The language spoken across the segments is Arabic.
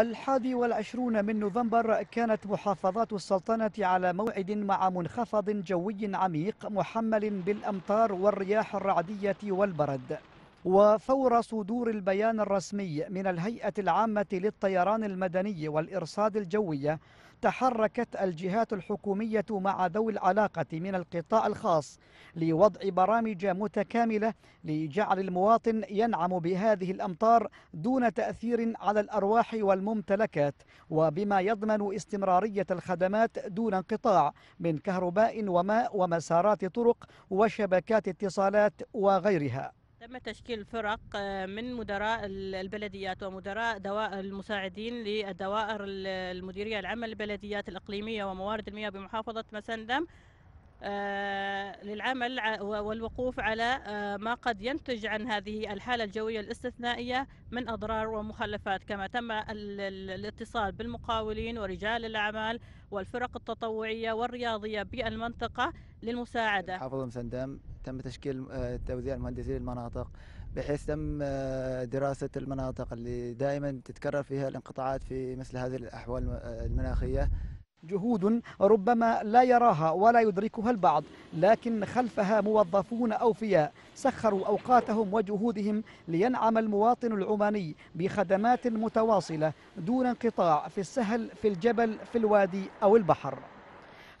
الحادي والعشرون من نوفمبر كانت محافظات السلطنة على موعد مع منخفض جوي عميق محمل بالأمطار والرياح الرعدية والبرد وفور صدور البيان الرسمي من الهيئة العامة للطيران المدني والإرصاد الجوية تحركت الجهات الحكومية مع ذوي العلاقة من القطاع الخاص لوضع برامج متكاملة لجعل المواطن ينعم بهذه الأمطار دون تأثير على الأرواح والممتلكات وبما يضمن استمرارية الخدمات دون انقطاع من كهرباء وماء ومسارات طرق وشبكات اتصالات وغيرها تم تشكيل فرق آه، من مدراء البلديات ومدراء دواء المساعدين للدوائر المديرية العامة للبلديات الإقليمية وموارد المياه بمحافظة مسندم آه، للعمل والوقوف على آه، ما قد ينتج عن هذه الحالة الجوية الاستثنائية من أضرار ومخلفات كما تم الاتصال بالمقاولين ورجال الأعمال والفرق التطوعية والرياضية بالمنطقة للمساعدة حافظ مسندم تم تشكيل آه، توزيع مهندسي المناطق بحيث تم دراسة المناطق اللي دائما تتكرر فيها الانقطاعات في مثل هذه الأحوال المناخية جهود ربما لا يراها ولا يدركها البعض لكن خلفها موظفون أوفياء سخروا أوقاتهم وجهودهم لينعم المواطن العماني بخدمات متواصلة دون انقطاع في السهل في الجبل في الوادي أو البحر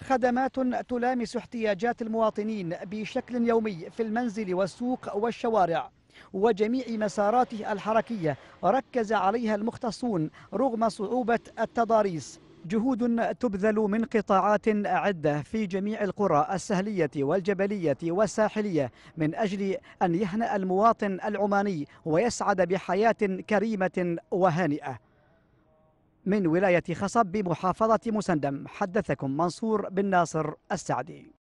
خدمات تلامس احتياجات المواطنين بشكل يومي في المنزل والسوق والشوارع وجميع مساراته الحركية ركز عليها المختصون رغم صعوبة التضاريس جهود تبذل من قطاعات عدة في جميع القرى السهلية والجبلية والساحلية من أجل أن يهنأ المواطن العماني ويسعد بحياة كريمة وهانئة من ولاية خصب بمحافظة مسندم حدثكم منصور بن ناصر السعدي